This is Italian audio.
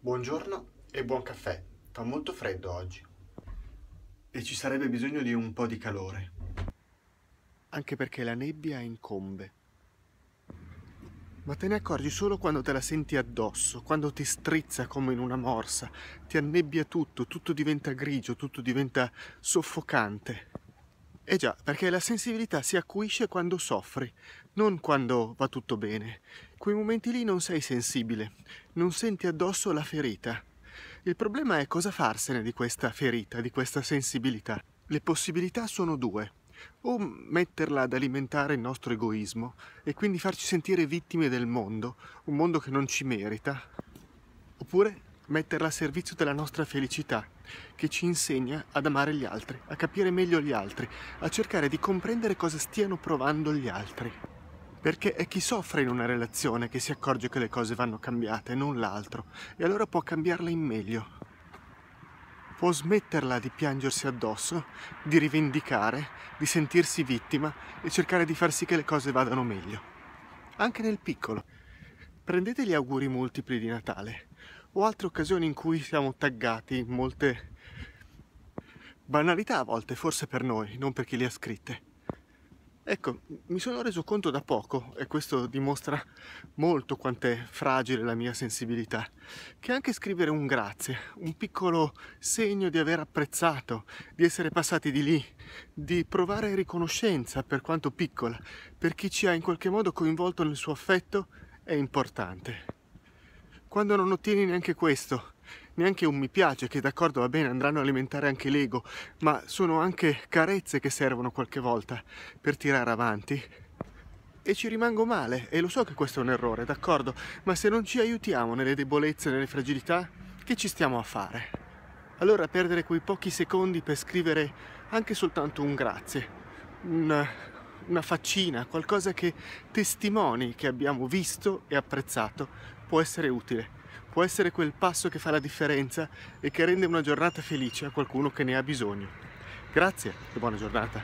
Buongiorno e buon caffè. Fa molto freddo oggi. E ci sarebbe bisogno di un po' di calore. Anche perché la nebbia incombe. Ma te ne accorgi solo quando te la senti addosso, quando ti strizza come in una morsa, ti annebbia tutto, tutto diventa grigio, tutto diventa soffocante. Eh già, perché la sensibilità si acuisce quando soffri, non quando va tutto bene. Quei momenti lì non sei sensibile, non senti addosso la ferita. Il problema è cosa farsene di questa ferita, di questa sensibilità. Le possibilità sono due. O metterla ad alimentare il nostro egoismo e quindi farci sentire vittime del mondo, un mondo che non ci merita, oppure metterla a servizio della nostra felicità, che ci insegna ad amare gli altri, a capire meglio gli altri, a cercare di comprendere cosa stiano provando gli altri. Perché è chi soffre in una relazione che si accorge che le cose vanno cambiate, non l'altro, e allora può cambiarla in meglio. Può smetterla di piangersi addosso, di rivendicare, di sentirsi vittima e cercare di far sì che le cose vadano meglio. Anche nel piccolo. Prendete gli auguri multipli di Natale o altre occasioni in cui siamo taggati in molte banalità a volte, forse per noi, non per chi le ha scritte. Ecco, mi sono reso conto da poco, e questo dimostra molto quanto è fragile la mia sensibilità, che anche scrivere un grazie, un piccolo segno di aver apprezzato, di essere passati di lì, di provare riconoscenza, per quanto piccola, per chi ci ha in qualche modo coinvolto nel suo affetto, è importante quando non ottieni neanche questo, neanche un mi piace, che d'accordo va bene, andranno a alimentare anche l'ego, ma sono anche carezze che servono qualche volta per tirare avanti. E ci rimango male, e lo so che questo è un errore, d'accordo, ma se non ci aiutiamo nelle debolezze, nelle fragilità, che ci stiamo a fare? Allora perdere quei pochi secondi per scrivere anche soltanto un grazie, un una faccina, qualcosa che testimoni che abbiamo visto e apprezzato, può essere utile. Può essere quel passo che fa la differenza e che rende una giornata felice a qualcuno che ne ha bisogno. Grazie e buona giornata.